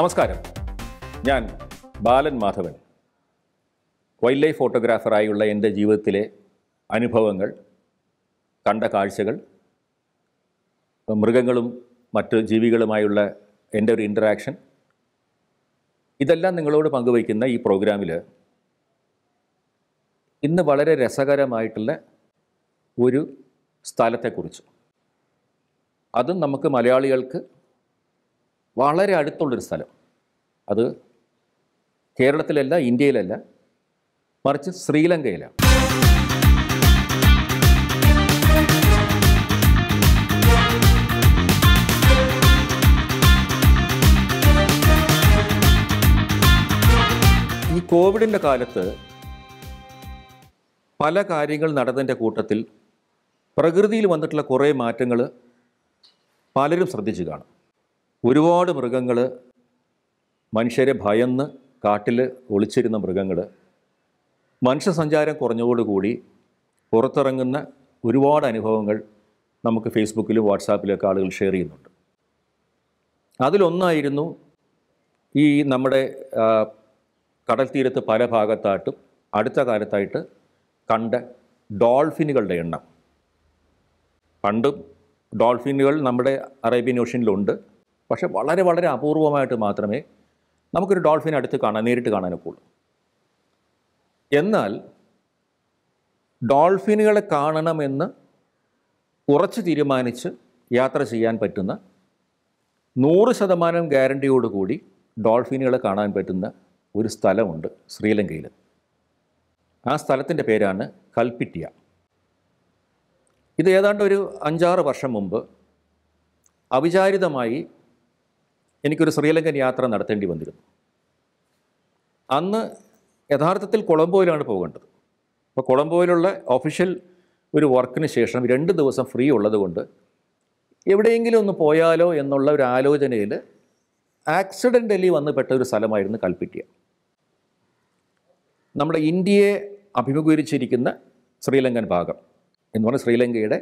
നമസ്കാരം ഞാൻ Balan Madhavan wildlife ഫോട്ടോഗ്രാഫറായുള്ള എൻ്റെ ജീവിതത്തിലെ അനുഭവങ്ങൾ കണ്ട കാഴ്ചകൾ മൃഗങ്ങളും മറ്റ് ജീവികളുമായുള്ള എൻ്റെ ഒരു ഇൻറ്ററാക്ഷൻ ഇതെല്ലാം നിങ്ങളോട് പങ്കുവയ്ക്കുന്ന ഈ പ്രോഗ്രാമിൽ ഇന്ന് വളരെ രസകരമായിട്ടുള്ള ഒരു സ്ഥലത്തെക്കുറിച്ച് അതും നമുക്ക് മലയാളികൾക്ക് വളരെ അടുത്തുള്ളൊരു സ്ഥലം അത് കേരളത്തിലല്ല ഇന്ത്യയിലല്ല മറിച്ച് ശ്രീലങ്കയിലാണ് കോവിഡിൻ്റെ കാലത്ത് പല കാര്യങ്ങൾ നടന്നതിൻ്റെ കൂട്ടത്തിൽ പ്രകൃതിയിൽ വന്നിട്ടുള്ള കുറേ മാറ്റങ്ങൾ പലരും ശ്രദ്ധിച്ചു കാണും ഒരുപാട് മൃഗങ്ങൾ മനുഷ്യരെ ഭയന്ന് കാട്ടിൽ ഒളിച്ചിരുന്ന മൃഗങ്ങൾ മനുഷ്യസഞ്ചാരം കുറഞ്ഞതോടുകൂടി പുറത്തിറങ്ങുന്ന ഒരുപാട് അനുഭവങ്ങൾ നമുക്ക് ഫേസ്ബുക്കിലും വാട്സാപ്പിലൊക്കെ ആളുകൾ ഷെയർ ചെയ്യുന്നുണ്ട് അതിലൊന്നായിരുന്നു ഈ നമ്മുടെ കടൽ തീരത്ത് പല ഭാഗത്തായിട്ടും അടുത്ത കാലത്തായിട്ട് കണ്ട ഡോൾഫിനുകളുടെ എണ്ണം പണ്ടും ഡോൾഫിനുകൾ നമ്മുടെ അറേബ്യൻ ഓഷ്യനിലുണ്ട് പക്ഷേ വളരെ വളരെ അപൂർവമായിട്ട് മാത്രമേ നമുക്കൊരു ഡോൾഫിൻ അടുത്ത് കാണാൻ നേരിട്ട് കാണാനൊക്കെ ഉള്ളൂ എന്നാൽ ഡോൾഫിനുകളെ കാണണമെന്ന് ഉറച്ച് തീരുമാനിച്ച് യാത്ര ചെയ്യാൻ പറ്റുന്ന നൂറ് ശതമാനം ഗ്യാരണ്ടിയോടുകൂടി ഡോൾഫിനുകളെ കാണാൻ പറ്റുന്ന ഒരു സ്ഥലമുണ്ട് ശ്രീലങ്കയിൽ ആ സ്ഥലത്തിൻ്റെ പേരാണ് കൽപ്പിറ്റിയ ഇത് ഏതാണ്ട് ഒരു അഞ്ചാറ് വർഷം മുമ്പ് അവിചാരിതമായി എനിക്കൊരു ശ്രീലങ്കൻ യാത്ര നടത്തേണ്ടി വന്നിരുന്നു അന്ന് യഥാർത്ഥത്തിൽ കൊളംബോയിലാണ് പോകേണ്ടത് അപ്പോൾ കൊളംബോയിലുള്ള ഒഫീഷ്യൽ ഒരു വർക്കിന് ശേഷം രണ്ട് ദിവസം ഫ്രീ ഉള്ളതുകൊണ്ട് എവിടെയെങ്കിലും ഒന്ന് പോയാലോ എന്നുള്ള ഒരു ആലോചനയിൽ ആക്സിഡൻ്റലി പെട്ട ഒരു സ്ഥലമായിരുന്നു കൽപ്പിറ്റിയ നമ്മുടെ ഇന്ത്യയെ അഭിമുഖീകരിച്ചിരിക്കുന്ന ശ്രീലങ്കൻ ഭാഗം എന്ന് പറഞ്ഞാൽ ശ്രീലങ്കയുടെ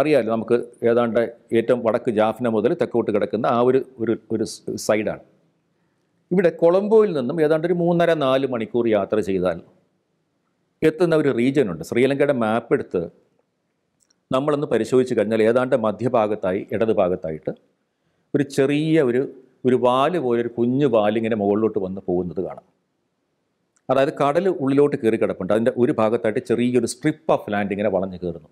അറിയാമല്ലോ നമുക്ക് ഏതാണ്ട് ഏറ്റവും വടക്ക് ജാഫ്ന മുതൽ തെക്കോട്ട് കിടക്കുന്ന ആ ഒരു ഒരു സൈഡാണ് ഇവിടെ കൊളംബോയിൽ നിന്നും ഏതാണ്ട് ഒരു മൂന്നര നാല് മണിക്കൂർ യാത്ര ചെയ്താൽ എത്തുന്ന ഒരു ഉണ്ട് ശ്രീലങ്കയുടെ മാപ്പ് എടുത്ത് നമ്മളൊന്ന് പരിശോധിച്ച് കഴിഞ്ഞാൽ ഏതാണ്ട് മധ്യഭാഗത്തായി ഇടത് ഭാഗത്തായിട്ട് ഒരു ചെറിയ ഒരു ഒരു വാല് പോലെ ഒരു കുഞ്ഞു വാലിങ്ങനെ മുകളിലോട്ട് വന്ന് പോകുന്നത് കാണാം അതായത് കടൽ ഉള്ളിലോട്ട് കയറി കിടപ്പുണ്ട് അതിൻ്റെ ഒരു ഭാഗത്തായിട്ട് ചെറിയൊരു സ്ട്രിപ്പ് ഓഫ് ലാൻഡ് ഇങ്ങനെ വളഞ്ഞു കയറുന്നു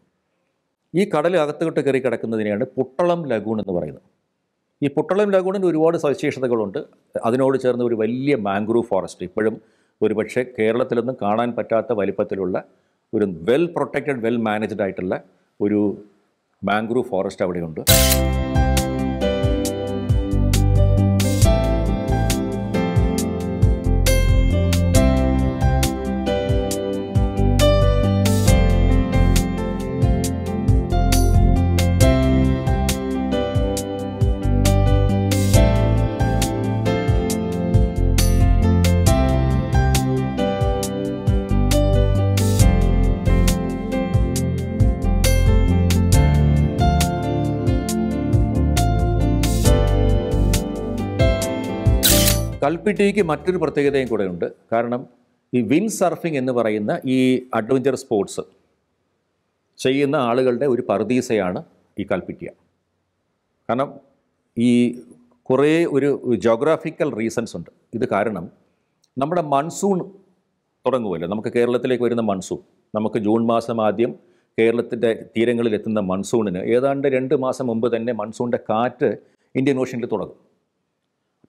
ഈ കടൽ അകത്തോട്ട് കയറി കിടക്കുന്നതിനെയാണ് പുട്ടളം ലഗൂൺ എന്ന് പറയുന്നത് ഈ പുട്ടളം ലാഗൂണിന് ഒരുപാട് സവിശേഷതകളുണ്ട് അതിനോട് ചേർന്ന് ഒരു വലിയ മാംഗ്രൂവ് ഫോറസ്റ്റ് ഇപ്പോഴും ഒരുപക്ഷെ കേരളത്തിലൊന്നും കാണാൻ പറ്റാത്ത വലിപ്പത്തിലുള്ള ഒരു വെൽ പ്രൊട്ടക്റ്റഡ് വെൽ മാനേജ്ഡ് ആയിട്ടുള്ള ഒരു മാംഗ്രൂവ് ഫോറസ്റ്റ് അവിടെയുണ്ട് കൽപ്പിട്ടിക്ക് മറ്റൊരു പ്രത്യേകതയും കൂടെ ഉണ്ട് കാരണം ഈ വിൻ സർഫിംഗ് എന്ന് പറയുന്ന ഈ അഡ്വഞ്ചർ സ്പോർട്സ് ചെയ്യുന്ന ആളുകളുടെ ഒരു പർദീസയാണ് ഈ കൽപ്പിറ്റിയ കാരണം ഈ കുറേ ഒരു ജോഗ്രാഫിക്കൽ റീസൺസ് ഉണ്ട് ഇത് കാരണം നമ്മുടെ മൺസൂൺ തുടങ്ങുമല്ലോ നമുക്ക് കേരളത്തിലേക്ക് വരുന്ന മൺസൂൺ നമുക്ക് ജൂൺ മാസം ആദ്യം കേരളത്തിൻ്റെ തീരങ്ങളിൽ എത്തുന്ന മൺസൂണിന് ഏതാണ്ട് രണ്ട് മാസം മുമ്പ് തന്നെ മൺസൂണിൻ്റെ കാറ്റ് ഇന്ത്യൻ ഓഷ്യനിൽ തുടങ്ങും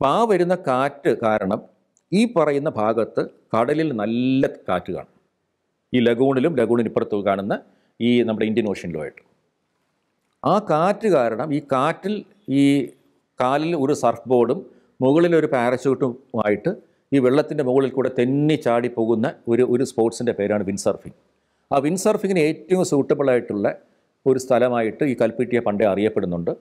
അപ്പം ആ വരുന്ന കാറ്റ് കാരണം ഈ പറയുന്ന ഭാഗത്ത് കടലിൽ നല്ല കാറ്റ് കാണും ഈ ലഗൂണിലും ലഗൂണിനിപ്പുറത്തും കാണുന്ന ഈ നമ്മുടെ ഇന്ത്യൻ ഓഷ്യനിലുമായിട്ട് ആ കാറ്റ് കാരണം ഈ കാറ്റിൽ ഈ കാലിൽ ഒരു സർഫ് ബോർഡും മുകളിൽ ഒരു ആയിട്ട് ഈ വെള്ളത്തിൻ്റെ മുകളിൽ കൂടെ തെന്നി ചാടി പോകുന്ന ഒരു ഒരു സ്പോർട്സിൻ്റെ പേരാണ് വിൻസർഫിംഗ് ആ വിൻസർഫിങ്ങിന് ഏറ്റവും സൂട്ടബിളായിട്ടുള്ള ഒരു സ്ഥലമായിട്ട് ഈ കൽപ്പിട്ടിയെ പണ്ടേ അറിയപ്പെടുന്നുണ്ട്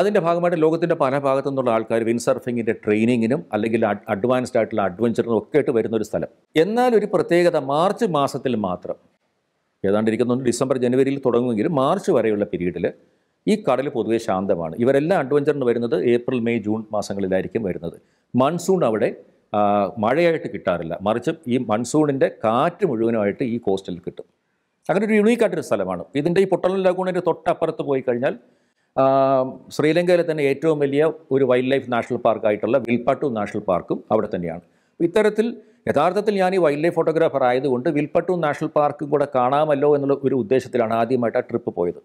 അതിൻ്റെ ഭാഗമായിട്ട് ലോകത്തിൻ്റെ പല ഭാഗത്തു നിന്നുള്ള ആൾക്കാർ വിൻസർഫിങ്ങിൻ്റെ ട്രെയിനിങ്ങിനും അല്ലെങ്കിൽ അഡ്വാൻസ്ഡ് ആയിട്ടുള്ള അഡ്വഞ്ചറിനും ഒക്കെ ആയിട്ട് വരുന്ന ഒരു സ്ഥലം എന്നാൽ ഒരു പ്രത്യേകത മാർച്ച് മാസത്തിൽ മാത്രം ഏതാണ്ട് ഇരിക്കുന്നുണ്ട് ഡിസംബർ ജനുവരിയിൽ തുടങ്ങുമെങ്കിലും മാർച്ച് വരെയുള്ള പീരീഡിൽ ഈ കടൽ പൊതുവെ ശാന്തമാണ് ഇവരെല്ലാം അഡ്വഞ്ചറിന് വരുന്നത് ഏപ്രിൽ മെയ് ജൂൺ മാസങ്ങളിലായിരിക്കും വരുന്നത് മൺസൂൺ അവിടെ മഴയായിട്ട് കിട്ടാറില്ല മറിച്ച് ഈ മൺസൂണിൻ്റെ കാറ്റ് മുഴുവനുമായിട്ട് ഈ കോസ്റ്റിൽ കിട്ടും അങ്ങനെ ഒരു യുണീക്കായിട്ടൊരു സ്ഥലമാണ് ഇതിൻ്റെ ഈ പൊട്ടലം ലഗൂണിൻ്റെ തൊട്ടപ്പുറത്ത് പോയി കഴിഞ്ഞാൽ ശ്രീലങ്കയിലെ തന്നെ ഏറ്റവും വലിയ ഒരു വൈൽഡ് ലൈഫ് നാഷണൽ പാർക്കായിട്ടുള്ള വിൽപ്പട്ടു നാഷണൽ പാർക്കും അവിടെ തന്നെയാണ് ഇത്തരത്തിൽ യഥാർത്ഥത്തിൽ ഞാൻ ഈ വൈൽഡ് ലൈഫ് ഫോട്ടോഗ്രാഫർ ആയതുകൊണ്ട് വിൽപ്പട്ടു നാഷണൽ പാർക്കും കൂടെ കാണാമല്ലോ എന്നുള്ള ഒരു ഉദ്ദേശത്തിലാണ് ആദ്യമായിട്ട് ആ ട്രിപ്പ് പോയത്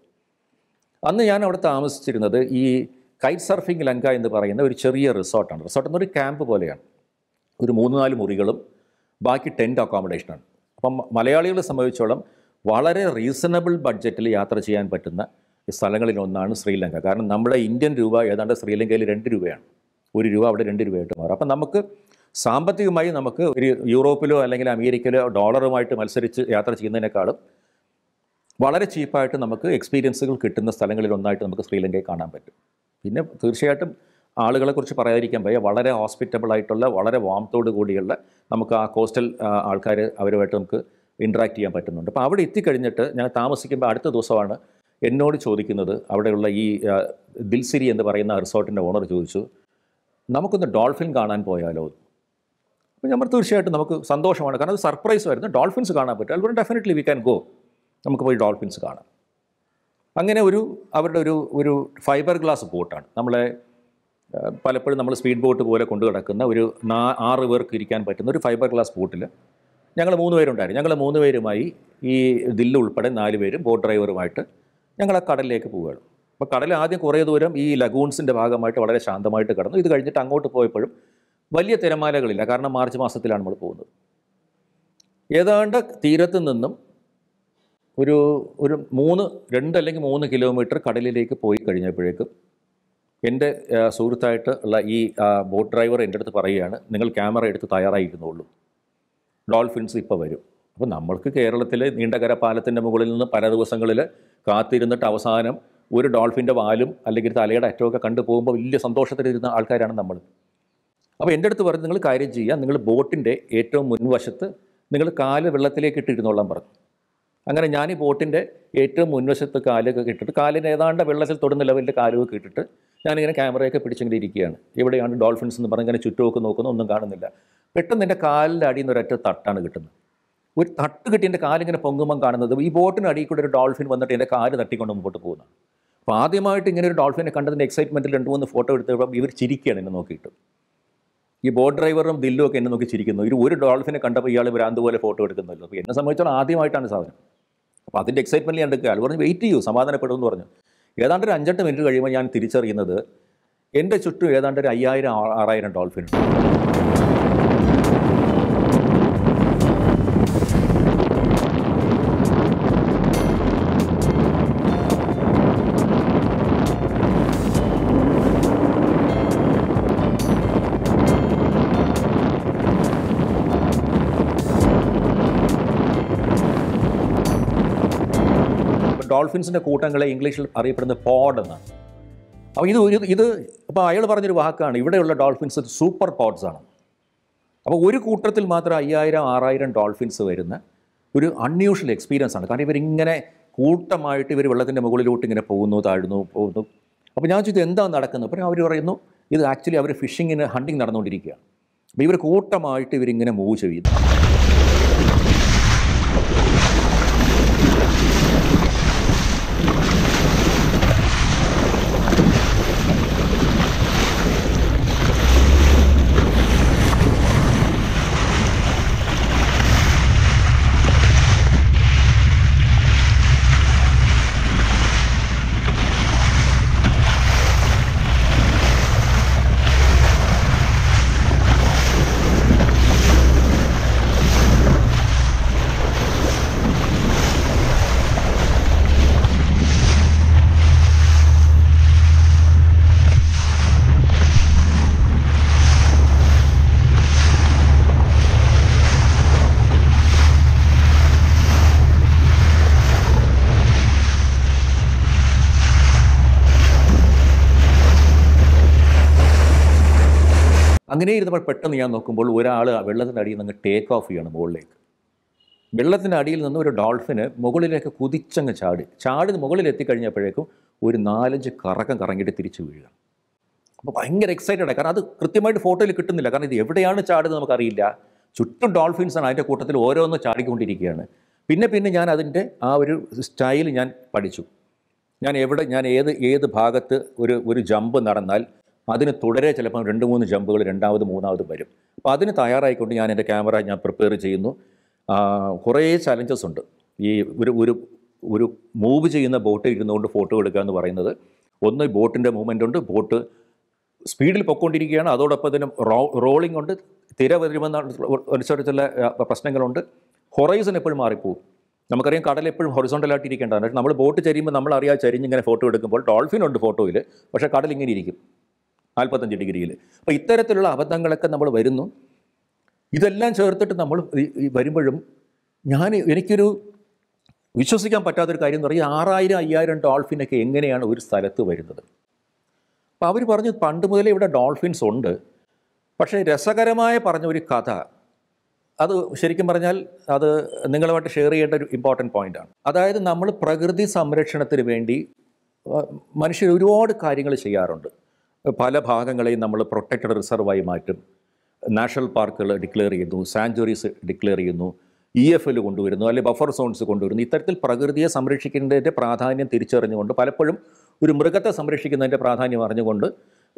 അന്ന് ഞാൻ അവിടെ താമസിച്ചിരുന്നത് ഈ കൈറ്റ് സർഫിംഗ് ലങ്ക എന്ന് പറയുന്ന ഒരു ചെറിയ റിസോർട്ടാണ് റിസോർട്ട് എന്നൊരു ക്യാമ്പ് പോലെയാണ് ഒരു മൂന്ന് നാല് മുറികളും ബാക്കി ടെൻറ്റ് അക്കോമഡേഷനാണ് അപ്പം മലയാളികളെ സംബന്ധിച്ചോളം വളരെ റീസണബിൾ ബഡ്ജറ്റിൽ യാത്ര ചെയ്യാൻ പറ്റുന്ന സ്ഥലങ്ങളിലൊന്നാണ് ശ്രീലങ്ക കാരണം നമ്മുടെ ഇന്ത്യൻ രൂപ ഏതാണ്ട് ശ്രീലങ്കയിൽ രണ്ട് രൂപയാണ് ഒരു രൂപ അവിടെ രണ്ട് രൂപയായിട്ട് മാറും അപ്പം നമുക്ക് സാമ്പത്തികമായി നമുക്ക് ഒരു യൂറോപ്പിലോ അല്ലെങ്കിൽ അമേരിക്കയിലോ ഡോളറുമായിട്ട് മത്സരിച്ച് യാത്ര ചെയ്യുന്നതിനേക്കാളും വളരെ ചീപ്പായിട്ട് നമുക്ക് എക്സ്പീരിയൻസുകൾ കിട്ടുന്ന സ്ഥലങ്ങളിൽ ഒന്നായിട്ട് നമുക്ക് ശ്രീലങ്കയെ കാണാൻ പറ്റും പിന്നെ തീർച്ചയായിട്ടും ആളുകളെക്കുറിച്ച് പറയാതിരിക്കാൻ വയ്യ വളരെ ഹോസ്പിറ്റബിൾ ആയിട്ടുള്ള വളരെ വാമത്തോട് കൂടിയുള്ള നമുക്ക് ആ കോസ്റ്റൽ ആൾക്കാർ അവരുമായിട്ട് നമുക്ക് ഇൻട്രാക്ട് ചെയ്യാൻ പറ്റുന്നുണ്ട് അപ്പോൾ അവിടെ എത്തിക്കഴിഞ്ഞിട്ട് ഞാൻ താമസിക്കുമ്പോൾ അടുത്ത ദിവസമാണ് എന്നോട് ചോദിക്കുന്നത് അവിടെയുള്ള ഈ ദിൽസിരി എന്ന് പറയുന്ന റിസോർട്ടിൻ്റെ ഓണർ ചോദിച്ചു നമുക്കൊന്ന് ഡോൾഫിൻ കാണാൻ പോയാലോ അപ്പോൾ നമ്മൾ തീർച്ചയായിട്ടും നമുക്ക് സന്തോഷമാണ് കാരണം അത് സർപ്രൈസ് ആയിരുന്നു ഡോൾഫിൻസ് കാണാൻ പറ്റും അതുപോലെ ഡെഫിനറ്റ്ലി വി ക്യാൻ ഗോ നമുക്ക് പോയി ഡോൾഫിൻസ് കാണാം അങ്ങനെ ഒരു അവരുടെ ഒരു ഒരു ഫൈബർ ഗ്ലാസ് ബോട്ടാണ് നമ്മളെ പലപ്പോഴും നമ്മൾ സ്പീഡ് ബോട്ട് പോലെ കൊണ്ടു കിടക്കുന്ന ഒരു നാ ആറ് പേർക്ക് ഇരിക്കാൻ പറ്റുന്ന ഒരു ഫൈബർ ഗ്ലാസ് ബോട്ടിൽ ഞങ്ങൾ മൂന്ന് പേരുണ്ടായിരുന്നു ഞങ്ങൾ മൂന്ന് പേരുമായി ഈ ദില്ല് ഉൾപ്പെടെ നാല് പേരും ബോട്ട് ഡ്രൈവറുമായിട്ട് ഞങ്ങൾ ആ കടലിലേക്ക് പോവുകയാണ് അപ്പോൾ കടൽ ആദ്യം കുറേ ദൂരം ഈ ലഗൂൺസിൻ്റെ ഭാഗമായിട്ട് വളരെ ശാന്തമായിട്ട് കടന്നു ഇത് കഴിഞ്ഞിട്ട് അങ്ങോട്ട് പോയപ്പോഴും വലിയ തിരമാലകളില്ല കാരണം മാർച്ച് മാസത്തിലാണ് നമ്മൾ പോകുന്നത് ഏതാണ്ട് തീരത്ത് നിന്നും ഒരു ഒരു മൂന്ന് രണ്ട് അല്ലെങ്കിൽ മൂന്ന് കിലോമീറ്റർ കടലിലേക്ക് പോയി കഴിഞ്ഞപ്പോഴേക്കും എൻ്റെ സുഹൃത്തായിട്ട് ഉള്ള ഈ ബോട്ട് ഡ്രൈവർ എൻ്റെ അടുത്ത് പറയുകയാണ് നിങ്ങൾ ക്യാമറ എടുത്ത് തയ്യാറായിരുന്നുള്ളൂ ഡോൾഫിൻസ് ഇപ്പോൾ വരും അപ്പോൾ നമ്മൾക്ക് കേരളത്തിലെ നീണ്ടകര പാലത്തിൻ്റെ മുകളിൽ നിന്ന് പല ദിവസങ്ങളിൽ കാത്തിരുന്നിട്ട് അവസാനം ഒരു ഡോൾഫിൻ്റെ വാലും അല്ലെങ്കിൽ തലയുടെ അറ്റമൊക്കെ കണ്ടു പോകുമ്പോൾ വലിയ സന്തോഷത്തിലിരുന്ന ആൾക്കാരാണ് നമ്മൾ അപ്പോൾ എൻ്റെ അടുത്ത് പറഞ്ഞ് നിങ്ങൾ കാര്യം ചെയ്യുക നിങ്ങൾ ബോട്ടിൻ്റെ ഏറ്റവും മുൻവശത്ത് നിങ്ങൾ കാല് വെള്ളത്തിലേക്ക് ഇട്ടിരുന്നോളാൻ പറഞ്ഞു അങ്ങനെ ഞാൻ ഈ ബോട്ടിൻ്റെ ഏറ്റവും മുൻവശത്ത് കാലൊക്കെ ഇട്ടിട്ട് കാലിന് ഏതാണ്ട് വെള്ളത്തിൽ തൊടുന്ന ലെവലിൻ്റെ കാലൊക്കെ ഇട്ടിട്ട് ഞാനിങ്ങനെ ക്യാമറയൊക്കെ പിടിച്ചിങ്ങനെ ഇരിക്കുകയാണ് എവിടെയാണ് ഡോൾഫിൻസ് എന്ന് പറഞ്ഞ് ഇങ്ങനെ ചുറ്റുമൊക്കെ നോക്കുന്നു ഒന്നും കാണുന്നില്ല പെട്ടെന്ന് എൻ്റെ കാലിൻ്റെ അടിയിൽ നിന്ന് ഒരൊറ്റ തട്ടാണ് കിട്ടുന്നത് ഒരു തട്ട് കിട്ടി എൻ്റെ കാലിങ്ങനെ പൊങ്ങുമ്പം കാണുന്നത് ഈ ബോട്ടിന് അടിയിൽ കൂടെ ഒരു ഡോൾഫിൻ വന്നിട്ട് എൻ്റെ കാല് തട്ടിക്കൊണ്ട് മുമ്പോട്ട് പോകുന്നതാണ് അപ്പോൾ ആദ്യമായിട്ട് ഇങ്ങനെ ഒരു ഡോൾഫിനെ കണ്ടതിൻ്റെ എക്സൈറ്റ്മെൻറ്റിൽ രണ്ട് മൂന്ന് ഫോട്ടോ എടുത്തപ്പോൾ ഇവർ ചിരിക്കുകയാണ് എന്നെ നോക്കിയിട്ട് ഈ ബോട്ട് ഡ്രൈവറും ദില്ലും ഒക്കെ എന്നെ നോക്കി ചിരിക്കുന്നു ഒരു ഒരു ഡോൾഫിനെ കണ്ടപ്പോൾ ഇയാൾ ഭ്രാന്ത് പോലെ ഫോട്ടോ എടുക്കുന്നല്ലോ അപ്പോൾ എന്നെ സംബന്ധിച്ചോളം ആദ്യമായിട്ടാണ് സാധനം അപ്പോൾ അതിൻ്റെ എക്സൈറ്റ്മെൻറ്റിൽ ഞാൻ എടുക്കുക അയാൾ പറഞ്ഞ് വെയിറ്റ് ചെയ്യൂ എന്ന് പറഞ്ഞു ഏതാണ്ട് ഒരു അഞ്ചെട്ട് മിനിറ്റ് കഴിയുമ്പോൾ ഞാൻ തിരിച്ചറിയുന്നത് എൻ്റെ ചുറ്റും ഏതാണ്ട് ഒരു അയ്യായിരം ആറായിരം ഡോൾഫിൻ ഉണ്ട് ഡോൾഫിൻസിൻ്റെ കൂട്ടങ്ങളെ ഇംഗ്ലീഷിൽ അറിയപ്പെടുന്ന പോഡ് എന്നാണ് അപ്പോൾ ഇത് ഒരു ഇത് അപ്പോൾ അയാൾ പറഞ്ഞൊരു വാക്കാണ് ഇവിടെയുള്ള ഡോൾഫിൻസ് സൂപ്പർ പോഡ്സ് ആണ് അപ്പോൾ ഒരു കൂട്ടത്തിൽ മാത്രം അയ്യായിരം ആറായിരം ഡോൾഫിൻസ് വരുന്ന ഒരു അൺയൂഷ്വൽ എക്സ്പീരിയൻസ് ആണ് കാരണം ഇവരിങ്ങനെ കൂട്ടമായിട്ട് ഇവർ വെള്ളത്തിൻ്റെ മുകളിലോട്ട് ഇങ്ങനെ പോകുന്നു താഴ്ന്നു പോകുന്നു അപ്പോൾ ഞാൻ ചോദിച്ചു എന്താ നടക്കുന്നത് അപ്പോൾ അവർ പറയുന്നു ഇത് ആക്ച്വലി അവർ ഫിഷിങ്ങിന് ഹണ്ടിങ് നടന്നുകൊണ്ടിരിക്കുകയാണ് അപ്പോൾ ഇവർ കൂട്ടമായിട്ട് ഇവരിങ്ങനെ മൂവ് ചെയ്യുന്നു അങ്ങനെ ഇരുന്നപ്പോൾ പെട്ടെന്ന് ഞാൻ നോക്കുമ്പോൾ ഒരാൾ വെള്ളത്തിൻ്റെ അടിയിൽ നിന്ന് ടേക്ക് ഓഫ് ചെയ്യണം മുകളിലേക്ക് വെള്ളത്തിൻ്റെ അടിയിൽ നിന്ന് ഒരു ഡോൾഫിന് മുകളിലേക്ക് കുതിച്ചങ്ങ് ചാടി ചാടി മുകളിൽ എത്തിക്കഴിഞ്ഞപ്പോഴേക്കും ഒരു നാലഞ്ച് കറക്കം കറങ്ങിയിട്ട് തിരിച്ചു വീഴുകയാണ് അപ്പോൾ ഭയങ്കര എക്സൈറ്റഡാണ് കാരണം അത് കൃത്യമായിട്ട് ഫോട്ടോയിൽ കിട്ടുന്നില്ല കാരണം ഇത് എവിടെയാണ് ചാടുന്നത് നമുക്കറിയില്ല ചുറ്റും ഡോൾഫിൻസാണ് അതിൻ്റെ കൂട്ടത്തിൽ ഓരോന്ന് ചാടിക്കൊണ്ടിരിക്കുകയാണ് പിന്നെ പിന്നെ ഞാൻ അതിൻ്റെ ആ ഒരു സ്റ്റൈൽ ഞാൻ പഠിച്ചു ഞാൻ എവിടെ ഞാൻ ഏത് ഏത് ഭാഗത്ത് ഒരു ഒരു ജമ്പ് നടന്നാൽ അതിന് തുടരെ ചിലപ്പം രണ്ട് മൂന്ന് ജമ്പുകൾ രണ്ടാമത് മൂന്നാമത് വരും അപ്പോൾ അതിന് തയ്യാറായിക്കൊണ്ട് ഞാൻ എൻ്റെ ക്യാമറ ഞാൻ പ്രിപ്പയർ ചെയ്യുന്നു കുറേ ചലഞ്ചസ് ഉണ്ട് ഈ ഒരു ഒരു ഒരു മൂവ് ചെയ്യുന്ന ബോട്ട് ഇരുന്നുകൊണ്ട് ഫോട്ടോ എടുക്കുക എന്ന് പറയുന്നത് ഒന്ന് ബോട്ടിൻ്റെ മൂവ്മെൻ്റ് ഉണ്ട് ബോട്ട് സ്പീഡിൽ പൊയ്ക്കൊണ്ടിരിക്കുകയാണ് അതോടൊപ്പം തന്നെ റോ റോളിംഗ് ഉണ്ട് തിര വരുമെന്ന ചില പ്രശ്നങ്ങളുണ്ട് ഹൊറൈസൺ എപ്പോഴും മാറിപ്പോവും നമുക്കറിയാം കടൽ എപ്പോഴും ഹൊറിസോണ്ടലായിട്ട് ഇരിക്കേണ്ടതാണ് നമ്മൾ ബോട്ട് ചരിയുമ്പോൾ നമ്മൾ അറിയാതെ ചരിഞ്ഞ് ഇങ്ങനെ ഫോട്ടോ എടുക്കുമ്പോൾ ഡോൾഫിൻ ഉണ്ട് ഫോട്ടോയിൽ പക്ഷേ കടൽ ഇങ്ങനെ ഇരിക്കും നാൽപ്പത്തഞ്ച് ഡിഗ്രിയിൽ അപ്പോൾ ഇത്തരത്തിലുള്ള അബദ്ധങ്ങളൊക്കെ നമ്മൾ വരുന്നു ഇതെല്ലാം ചേർത്തിട്ട് നമ്മൾ വരുമ്പോഴും ഞാൻ എനിക്കൊരു വിശ്വസിക്കാൻ പറ്റാത്തൊരു കാര്യം എന്ന് പറയുക ആറായിരം അയ്യായിരം ഡോൾഫിനൊക്കെ എങ്ങനെയാണ് ഒരു സ്ഥലത്ത് വരുന്നത് അപ്പോൾ അവർ പറഞ്ഞു പണ്ട് മുതലേ ഇവിടെ ഡോൾഫിൻസ് ഉണ്ട് പക്ഷേ രസകരമായ പറഞ്ഞ ഒരു കഥ അത് ശരിക്കും പറഞ്ഞാൽ അത് നിങ്ങളുമായിട്ട് ഷെയർ ചെയ്യേണ്ട ഒരു ഇമ്പോർട്ടൻറ്റ് പോയിൻ്റാണ് അതായത് നമ്മൾ പ്രകൃതി സംരക്ഷണത്തിന് വേണ്ടി മനുഷ്യർ ഒരുപാട് കാര്യങ്ങൾ ചെയ്യാറുണ്ട് പല ഭാഗങ്ങളെയും നമ്മൾ പ്രൊട്ടക്റ്റഡ് റിസർവായി മാറ്റും നാഷണൽ പാർക്കുകൾ ഡിക്ലെയർ ചെയ്യുന്നു സാഞ്ചുറീസ് ഡിക്ലെയർ ചെയ്യുന്നു ഇ എഫ് എൽ കൊണ്ടുവരുന്നു അല്ലെങ്കിൽ ബഫർ സോൺസ് കൊണ്ടുവരുന്നു ഇത്തരത്തിൽ പ്രകൃതിയെ സംരക്ഷിക്കേണ്ടതിൻ്റെ പ്രാധാന്യം തിരിച്ചറിഞ്ഞുകൊണ്ട് പലപ്പോഴും ഒരു മൃഗത്തെ സംരക്ഷിക്കുന്നതിൻ്റെ പ്രാധാന്യം അറിഞ്ഞുകൊണ്ട്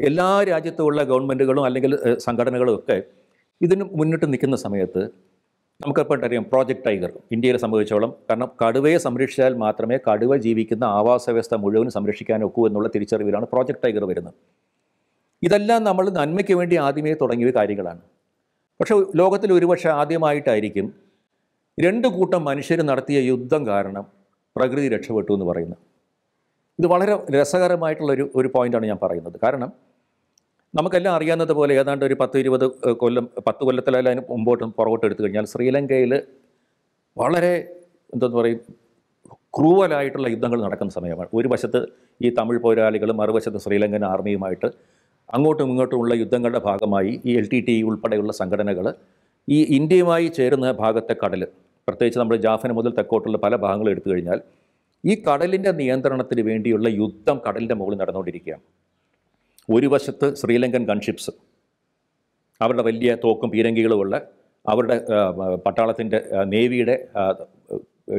എല്ലാ രാജ്യത്തുമുള്ള ഗവൺമെൻറ്റുകളും അല്ലെങ്കിൽ സംഘടനകളും ഒക്കെ ഇതിന് മുന്നിട്ട് നിൽക്കുന്ന സമയത്ത് നമുക്കിപ്പോൾ അറിയാം പ്രോജക്റ്റ് ടൈഗർ ഇന്ത്യയിൽ സംഭവിച്ചോളം കാരണം കടുവയെ സംരക്ഷിച്ചാൽ മാത്രമേ കടുവ ജീവിക്കുന്ന ആവാസ വ്യവസ്ഥ മുഴുവൻ സംരക്ഷിക്കാനൊക്കൂ എന്നുള്ള തിരിച്ചറിവിലാണ് പ്രോജക്റ്റ് ടൈഗർ വരുന്നത് ഇതെല്ലാം നമ്മൾ നന്മയ്ക്ക് വേണ്ടി ആദ്യമേ തുടങ്ങിയ കാര്യങ്ങളാണ് പക്ഷേ ലോകത്തിൽ ഒരുപക്ഷെ ആദ്യമായിട്ടായിരിക്കും രണ്ട് കൂട്ടം മനുഷ്യർ നടത്തിയ യുദ്ധം കാരണം പ്രകൃതി രക്ഷപ്പെട്ടു എന്ന് പറയുന്നത് ഇത് വളരെ രസകരമായിട്ടുള്ളൊരു ഒരു പോയിൻ്റാണ് ഞാൻ പറയുന്നത് കാരണം നമുക്കെല്ലാം അറിയാവുന്നത് പോലെ ഏതാണ്ട് ഒരു പത്ത് ഇരുപത് കൊല്ലം പത്ത് കൊല്ലത്തിലല്ല അതിന് മുമ്പോട്ടും പുറകോട്ട് എടുത്തു കഴിഞ്ഞാൽ ശ്രീലങ്കയിൽ വളരെ എന്തെന്ന് പറയും ക്രൂവലായിട്ടുള്ള യുദ്ധങ്ങൾ നടക്കുന്ന സമയമാണ് ഒരു വശത്ത് ഈ തമിഴ് പോരാളികളും മറുവശത്ത് ശ്രീലങ്കൻ ആർമിയുമായിട്ട് അങ്ങോട്ടും ഇങ്ങോട്ടുമുള്ള യുദ്ധങ്ങളുടെ ഭാഗമായി ഈ എൽ ടി ടി ഉൾപ്പെടെയുള്ള സംഘടനകൾ ഈ ഇന്ത്യയുമായി ചേരുന്ന ഭാഗത്തെ കടൽ പ്രത്യേകിച്ച് നമ്മൾ ജാഫന മുതൽ തെക്കോട്ടുള്ള പല ഭാഗങ്ങൾ എടുത്തു കഴിഞ്ഞാൽ ഈ കടലിൻ്റെ നിയന്ത്രണത്തിന് വേണ്ടിയുള്ള യുദ്ധം കടലിൻ്റെ മുകളിൽ നടന്നുകൊണ്ടിരിക്കുകയാണ് ഒരു വശത്ത് ശ്രീലങ്കൻ ഗൺഷിപ്സ് അവരുടെ വലിയ തോക്കും പീരങ്കികളുമുള്ള അവരുടെ പട്ടാളത്തിൻ്റെ നേവിയുടെ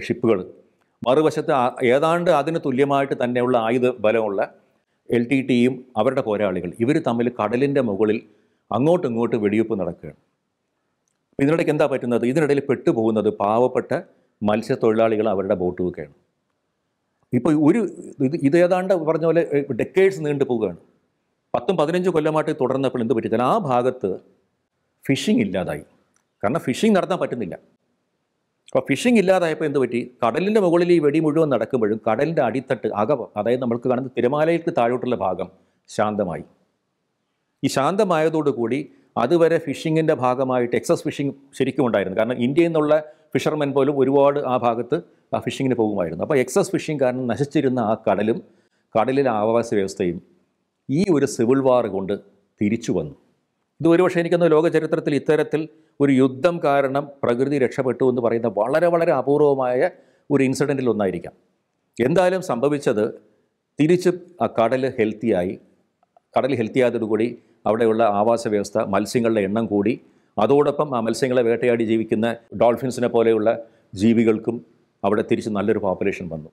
ഷിപ്പുകൾ മറുവശത്ത് ഏതാണ്ട് അതിന് തുല്യമായിട്ട് തന്നെയുള്ള ആയുധ ബലമുള്ള എൽ ടി ടിയും അവരുടെ പോരാളികൾ ഇവർ തമ്മിൽ കടലിൻ്റെ മുകളിൽ അങ്ങോട്ടും ഇങ്ങോട്ടും വെടിവെപ്പ് നടക്കുകയാണ് ഇതിനിടയ്ക്ക് എന്താ പറ്റുന്നത് ഇതിനിടയിൽ പെട്ടുപോകുന്നത് പാവപ്പെട്ട മത്സ്യത്തൊഴിലാളികൾ അവരുടെ ബോട്ടുമൊക്കെയാണ് ഇപ്പോൾ ഒരു ഇത് ഇത് ഏതാണ്ട് പറഞ്ഞ പോലെ ഡെക്കേഴ്സ് നീണ്ടു പോവുകയാണ് പത്തും പതിനഞ്ചും കൊല്ലമായിട്ട് തുടർന്നപ്പോൾ എന്ത് പറ്റിയാൽ ആ ഭാഗത്ത് ഫിഷിംഗ് ഇല്ലാതായി കാരണം ഫിഷിംഗ് നടത്താൻ പറ്റുന്നില്ല അപ്പോൾ ഫിഷിംഗ് ഇല്ലാതായപ്പോൾ എന്ത് പറ്റി കടലിൻ്റെ മുകളിൽ ഈ വെടി മുഴുവൻ നടക്കുമ്പോഴും കടലിൻ്റെ അടിത്തട്ട് അകവ് അതായത് നമ്മൾക്ക് കാണുന്ന തിരമാലയ്ക്ക് താഴോട്ടുള്ള ഭാഗം ശാന്തമായി ഈ ശാന്തമായതോടുകൂടി അതുവരെ ഫിഷിങ്ങിൻ്റെ ഭാഗമായിട്ട് എക്സസ് ഫിഷിംഗ് ശരിക്കും ഉണ്ടായിരുന്നു കാരണം ഇന്ത്യയിൽ നിന്നുള്ള ഫിഷർമെൻ പോലും ഒരുപാട് ആ ഭാഗത്ത് ആ ഫിഷിങ്ങിന് പോകുമായിരുന്നു അപ്പോൾ എക്സസ് ഫിഷിംഗ് കാരണം നശിച്ചിരുന്ന ആ കടലും കടലിലെ ആവാസ വ്യവസ്ഥയും ഈ ഒരു സിവിൽ വാർ കൊണ്ട് തിരിച്ചു വന്നു ഇത് ഒരുപക്ഷെ എനിക്കൊന്ന് ലോക ചരിത്രത്തിൽ ഇത്തരത്തിൽ ഒരു യുദ്ധം കാരണം പ്രകൃതി രക്ഷപ്പെട്ടു എന്ന് പറയുന്ന വളരെ വളരെ അപൂർവമായ ഒരു ഇൻസിഡൻറ്റിൽ ഒന്നായിരിക്കാം എന്തായാലും സംഭവിച്ചത് തിരിച്ച് ആ കടൽ ഹെൽത്തിയായി കടൽ ഹെൽത്തിയായതോടുകൂടി അവിടെയുള്ള ആവാസ വ്യവസ്ഥ മത്സ്യങ്ങളുടെ എണ്ണം കൂടി അതോടൊപ്പം ആ മത്സ്യങ്ങളെ വേട്ടയാടി ജീവിക്കുന്ന ഡോൾഫിൻസിനെ പോലെയുള്ള ജീവികൾക്കും അവിടെ തിരിച്ച് നല്ലൊരു പോപ്പുലേഷൻ വന്നു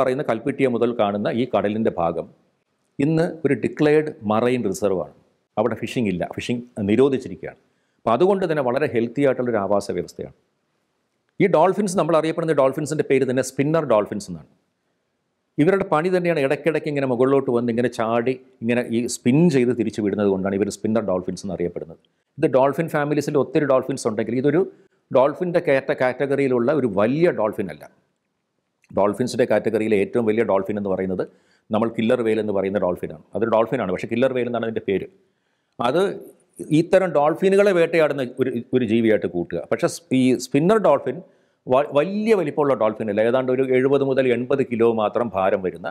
പറയുന്ന കൽപ്പിട്ടിയ മുതൽ കാണുന്ന ഈ കടലിൻ്റെ ഭാഗം ഇന്ന് ഒരു ഡിക്ലെയർഡ് മറൈൻ റിസർവാണ് അവിടെ ഫിഷിംഗ് ഇല്ല ഫിഷിംഗ് നിരോധിച്ചിരിക്കുകയാണ് അപ്പോൾ അതുകൊണ്ട് തന്നെ വളരെ ഹെൽത്തി ആയിട്ടുള്ളൊരു ആവാസ വ്യവസ്ഥയാണ് ഈ ഡോൾഫിൻസ് നമ്മൾ അറിയപ്പെടുന്ന ഡോൾഫിൻസിൻ്റെ പേര് തന്നെ സ്പിന്നർ ഡോൾഫിൻസ് എന്നാണ് ഇവരുടെ പണി തന്നെയാണ് ഇടയ്ക്കിടയ്ക്ക് ഇങ്ങനെ മുകളിലോട്ട് വന്ന് ഇങ്ങനെ ചാടി ഇങ്ങനെ ഈ സ്പിൻ ചെയ്ത് തിരിച്ചു വിടുന്നത് കൊണ്ടാണ് ഇവർ സ്പിന്നർ ഡോൾഫിൻസ് എന്ന് അറിയപ്പെടുന്നത് ഇത് ഡോൾഫിൻ ഫാമിലീസിൻ്റെ ഒത്തിരി ഡോൾഫിൻസ് ഉണ്ടെങ്കിൽ ഇതൊരു ഡോൾഫിൻ്റെ കേറ്റ കാറ്റഗറിയിലുള്ള ഒരു വലിയ ഡോൾഫിൻ അല്ല ഡോൾഫിൻസിൻ്റെ കാറ്റഗറിയിലെ ഏറ്റവും വലിയ ഡോൾഫിൻ എന്ന് പറയുന്നത് നമ്മൾ കില്ലർ വെയിൽ എന്ന് പറയുന്ന ഡോൾഫിനാണ് അതൊരു ഡോൾഫിനാണ് പക്ഷേ കില്ലർ വെയിൽ എന്നാണ് അതിൻ്റെ പേര് അത് ഇത്തരം ഡോൾഫിനുകളെ വേട്ടയാടുന്ന ഒരു ഒരു ജീവിയായിട്ട് കൂട്ടുക പക്ഷേ ഈ സ്പിന്നർ ഡോൾഫിൻ വലിയ വലിപ്പമുള്ള ഡോൾഫിനല്ല ഏതാണ്ട് ഒരു എഴുപത് മുതൽ എൺപത് കിലോ മാത്രം ഭാരം വരുന്ന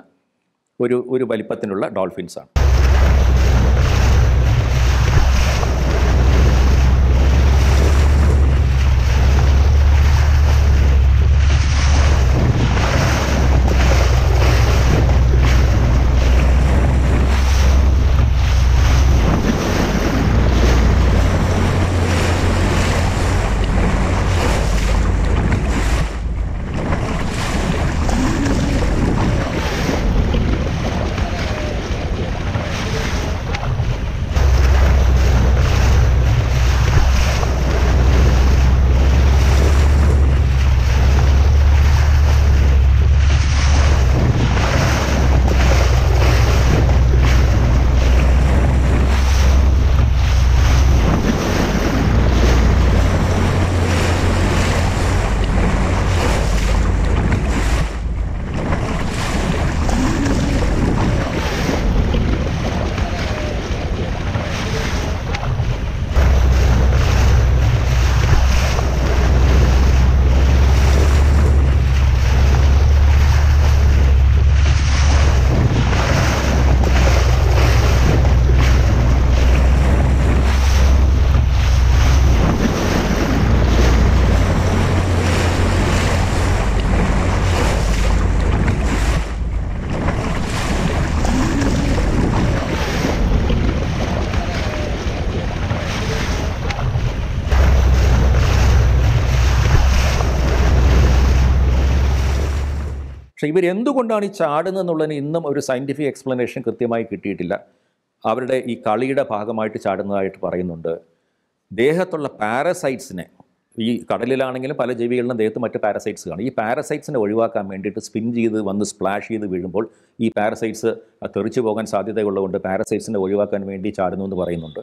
ഒരു ഒരു വലിപ്പത്തിനുള്ള ഡോൾഫിൻസാണ് പക്ഷേ ഇവരെന്തുകൊണ്ടാണ് ഈ ചാടുന്നത് എന്നുള്ളതിന് ഇന്നും ഒരു സയൻറ്റിഫിക് എക്സ്പ്ലനേഷൻ കൃത്യമായി കിട്ടിയിട്ടില്ല അവരുടെ ഈ കളിയുടെ ഭാഗമായിട്ട് ചാടുന്നതായിട്ട് പറയുന്നുണ്ട് ദേഹത്തുള്ള പാരസൈറ്റ്സിനെ ഈ കടലിലാണെങ്കിലും പല ജീവികളിലും ദേഹത്ത് മറ്റ് പാരസൈറ്റ്സ് കാണും ഈ പാരസൈറ്റ്സിനെ ഒഴിവാക്കാൻ വേണ്ടിയിട്ട് സ്പിൻ ചെയ്ത് വന്ന് സ്പ്ലാഷ് ചെയ്ത് വീഴുമ്പോൾ ഈ പാരസൈറ്റ്സ് തെറിച്ചു പോകാൻ സാധ്യതയുള്ളതുകൊണ്ട് പാരസൈറ്റ്സിനെ ഒഴിവാക്കാൻ വേണ്ടി ചാടുന്നു എന്ന് പറയുന്നുണ്ട്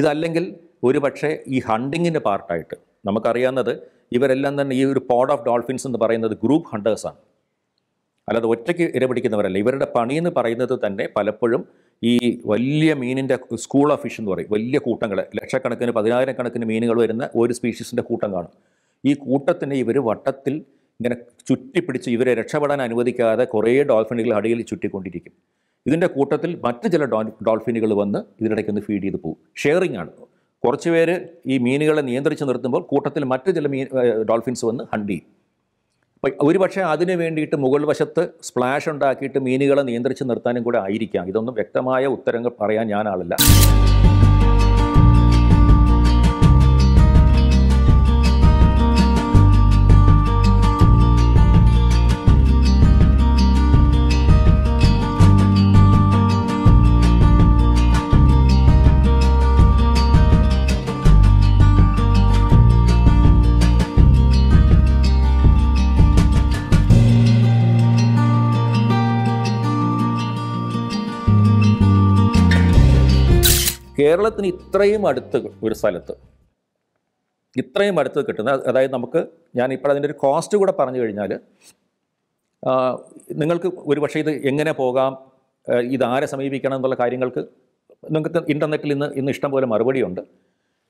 ഇതല്ലെങ്കിൽ ഒരു പക്ഷേ ഈ ഹണ്ടിങ്ങിൻ്റെ പാർട്ടായിട്ട് നമുക്കറിയാവുന്നത് ഇവരെല്ലാം തന്നെ ഈ ഒരു പോഡ് ഓഫ് ഡോൾഫിൻസ് എന്ന് പറയുന്നത് ഗ്രൂപ്പ് ഹണ്ടേഴ്സാണ് അല്ലാതെ ഒറ്റയ്ക്ക് ഇരപിടിക്കുന്നവരല്ല ഇവരുടെ പണി എന്ന് പറയുന്നത് തന്നെ പലപ്പോഴും ഈ വലിയ മീനിൻ്റെ സ്കൂൾ ഓഫ് ഫിഷ് എന്ന് പറയും വലിയ കൂട്ടങ്ങൾ ലക്ഷക്കണക്കിന് പതിനായിരക്കണക്കിന് മീനുകൾ വരുന്ന ഒരു സ്പീഷീസിൻ്റെ കൂട്ടം കാണും ഈ കൂട്ടത്തിനെ ഇവർ വട്ടത്തിൽ ഇങ്ങനെ ചുറ്റിപ്പിടിച്ച് ഇവരെ രക്ഷപ്പെടാൻ അനുവദിക്കാതെ കുറേ ഡോൾഫിനുകൾ അടിയിൽ ചുറ്റിക്കൊണ്ടിരിക്കും ഇതിൻ്റെ കൂട്ടത്തിൽ മറ്റു ചില ഡോൾഫിനുകൾ വന്ന് ഇതിനിടയ്ക്ക് ഒന്ന് ഫീഡ് ചെയ്ത് പോകും ഷെയറിംഗ് ആണ് കുറച്ച് പേര് ഈ മീനുകളെ നിയന്ത്രിച്ച് നിർത്തുമ്പോൾ കൂട്ടത്തിൽ മറ്റു ചില മീൻ ഡോൾഫിൻസ് വന്ന് ഹണ്ട് ചെയ്യും പക്ഷേ അതിനു വേണ്ടിയിട്ട് മുകൾ വശത്ത് സ്പ്ലാഷ് ഉണ്ടാക്കിയിട്ട് മീനുകളെ നിയന്ത്രിച്ച് നിർത്താനും കൂടെ ആയിരിക്കാം ഇതൊന്നും വ്യക്തമായ ഉത്തരങ്ങൾ പറയാൻ ഞാൻ ആളല്ല കേരളത്തിന് ഇത്രയും അടുത്ത് ഒരു സ്ഥലത്ത് ഇത്രയും അടുത്ത് കിട്ടുന്ന അതായത് നമുക്ക് ഞാൻ ഇപ്പോൾ അതിൻ്റെ ഒരു കോസ്റ്റ് കൂടെ പറഞ്ഞു കഴിഞ്ഞാൽ നിങ്ങൾക്ക് ഒരു പക്ഷേ ഇത് എങ്ങനെ പോകാം ഇതാരെ സമീപിക്കണം എന്നുള്ള കാര്യങ്ങൾക്ക് നിങ്ങൾക്ക് ഇൻ്റർനെറ്റിൽ ഇന്ന് ഇന്ന് ഇഷ്ടംപോലെ മറുപടിയുണ്ട്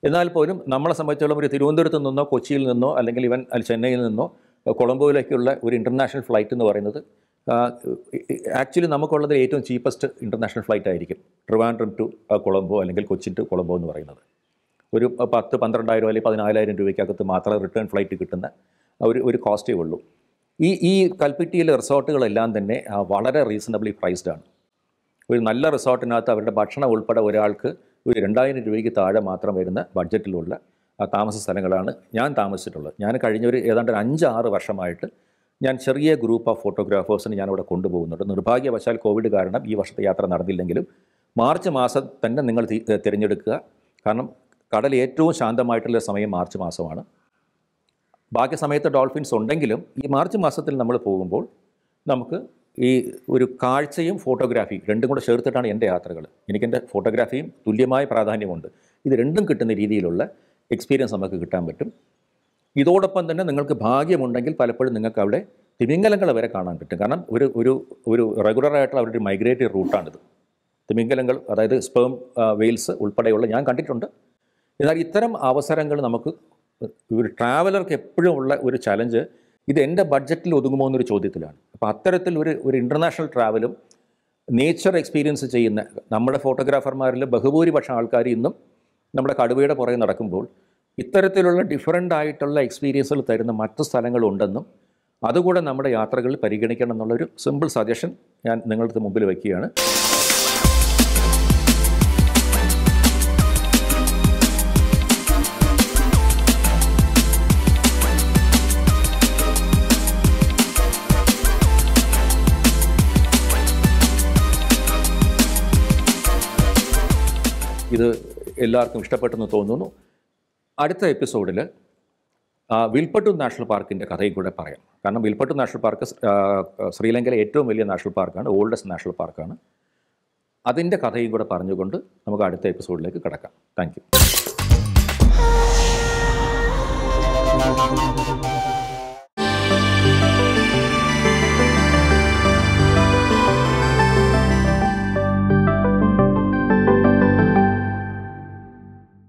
എന്നാൽ പോലും നമ്മളെ സംബന്ധിച്ചോളം ഒരു തിരുവനന്തപുരത്ത് നിന്നോ കൊച്ചിയിൽ നിന്നോ അല്ലെങ്കിൽ ഇവൻ ചെന്നൈയിൽ നിന്നോ കൊളംബോയിലേക്കുള്ള ഒരു ഇൻ്റർനാഷണൽ ഫ്ലൈറ്റ് എന്ന് പറയുന്നത് ആക്ച്വലി നമുക്കുള്ളതിൽ ഏറ്റവും ചീപ്പസ്റ്റ് ഇൻ്റർനാഷണൽ ഫ്ലൈറ്റ് ആയിരിക്കും ട്രിവാൻഡ്രം ടു കൊളംബോ അല്ലെങ്കിൽ കൊച്ചിൻ ടു കൊളംബോ എന്ന് പറയുന്നത് ഒരു പത്ത് പന്ത്രണ്ടായിരം അല്ലെങ്കിൽ പതിനാലായിരം രൂപയ്ക്കകത്ത് മാത്രമേ റിട്ടേൺ ഫ്ലൈറ്റ് കിട്ടുന്ന ഒരു ഒരു കോസ്റ്റേ ഉള്ളൂ ഈ ഈ കൽപ്പിറ്റിയിലെ റിസോർട്ടുകളെല്ലാം തന്നെ വളരെ റീസണബിളി പ്രൈസ്ഡ് ആണ് ഒരു നല്ല റിസോർട്ടിനകത്ത് അവരുടെ ഭക്ഷണം ഉൾപ്പെടെ ഒരാൾക്ക് ഒരു രണ്ടായിരം രൂപയ്ക്ക് താഴെ മാത്രം വരുന്ന ബഡ്ജറ്റിലുള്ള താമസ സ്ഥലങ്ങളാണ് ഞാൻ താമസിച്ചിട്ടുള്ളത് ഞാൻ കഴിഞ്ഞ ഒരു ഏതാണ്ട് ഒരു അഞ്ച് ആറ് വർഷമായിട്ട് ഞാൻ ചെറിയ ഗ്രൂപ്പ് ഓഫ് ഫോട്ടോഗ്രാഫേഴ്സിന് ഞാനിവിടെ കൊണ്ടുപോകുന്നുണ്ട് നിർഭാഗ്യവശാൽ കോവിഡ് കാരണം ഈ വർഷത്തെ യാത്ര നടന്നില്ലെങ്കിലും മാർച്ച് മാസം തന്നെ നിങ്ങൾ തിരഞ്ഞെടുക്കുക കാരണം കടൽ ഏറ്റവും ശാന്തമായിട്ടുള്ള സമയം മാർച്ച് മാസമാണ് ബാക്കി സമയത്ത് ഡോൾഫിൻസ് ഉണ്ടെങ്കിലും ഈ മാർച്ച് മാസത്തിൽ നമ്മൾ പോകുമ്പോൾ നമുക്ക് ഈ ഒരു കാഴ്ചയും ഫോട്ടോഗ്രാഫിയും രണ്ടും കൂടെ ചേർത്തിട്ടാണ് എൻ്റെ യാത്രകൾ എനിക്കെൻ്റെ ഫോട്ടോഗ്രാഫിയും തുല്യമായ പ്രാധാന്യമുണ്ട് ഇത് രണ്ടും കിട്ടുന്ന രീതിയിലുള്ള എക്സ്പീരിയൻസ് നമുക്ക് കിട്ടാൻ പറ്റും ഇതോടൊപ്പം തന്നെ നിങ്ങൾക്ക് ഭാഗ്യമുണ്ടെങ്കിൽ പലപ്പോഴും നിങ്ങൾക്ക് അവിടെ തിമിംഗലങ്ങൾ വരെ കാണാൻ പറ്റും കാരണം ഒരു ഒരു ഒരു റെഗുലറായിട്ടുള്ള അവരുടെ മൈഗ്രേറ്ററി റൂട്ടാണിത് തിമിംഗലങ്ങൾ അതായത് സ്പേം വെയിൽസ് ഉൾപ്പെടെയുള്ള ഞാൻ കണ്ടിട്ടുണ്ട് എന്നാൽ ഇത്തരം അവസരങ്ങൾ നമുക്ക് ഒരു ട്രാവലർക്ക് എപ്പോഴും ഉള്ള ഒരു ചലഞ്ച് ഇത് എൻ്റെ ബഡ്ജറ്റിൽ ഒതുങ്ങുമോ എന്നൊരു ചോദ്യത്തിലാണ് അപ്പോൾ അത്തരത്തിൽ ഒരു ഒരു ഇൻ്റർനാഷണൽ ട്രാവലും നേച്ചർ എക്സ്പീരിയൻസ് ചെയ്യുന്ന നമ്മുടെ ഫോട്ടോഗ്രാഫർമാരിൽ ബഹുഭൂരിപക്ഷം ആൾക്കാർ ഇന്നും നമ്മുടെ കടുവയുടെ പുറകെ നടക്കുമ്പോൾ ഇത്തരത്തിലുള്ള ഡിഫറെൻ്റ് ആയിട്ടുള്ള എക്സ്പീരിയൻസുകൾ തരുന്ന മറ്റു സ്ഥലങ്ങളുണ്ടെന്നും അതുകൂടെ നമ്മുടെ യാത്രകളിൽ പരിഗണിക്കണം എന്നുള്ളൊരു സിമ്പിൾ സജഷൻ ഞാൻ നിങ്ങളുടെ മുമ്പിൽ വയ്ക്കുകയാണ് ഇത് എല്ലാവർക്കും ഇഷ്ടപ്പെട്ടെന്ന് തോന്നുന്നു അടുത്ത എപ്പിസോഡിൽ വിൽപ്പട്ടു നാഷണൽ പാർക്കിൻ്റെ കഥയും കൂടെ പറയാം കാരണം വിൽപ്പട്ടു നാഷണൽ പാർക്ക് ശ്രീലങ്കയിലെ ഏറ്റവും വലിയ നാഷണൽ പാർക്കാണ് ഓൾഡസ്റ്റ് നാഷണൽ പാർക്കാണ് അതിൻ്റെ കഥയും കൂടെ പറഞ്ഞുകൊണ്ട് നമുക്ക് അടുത്ത എപ്പിസോഡിലേക്ക് കിടക്കാം താങ്ക് യു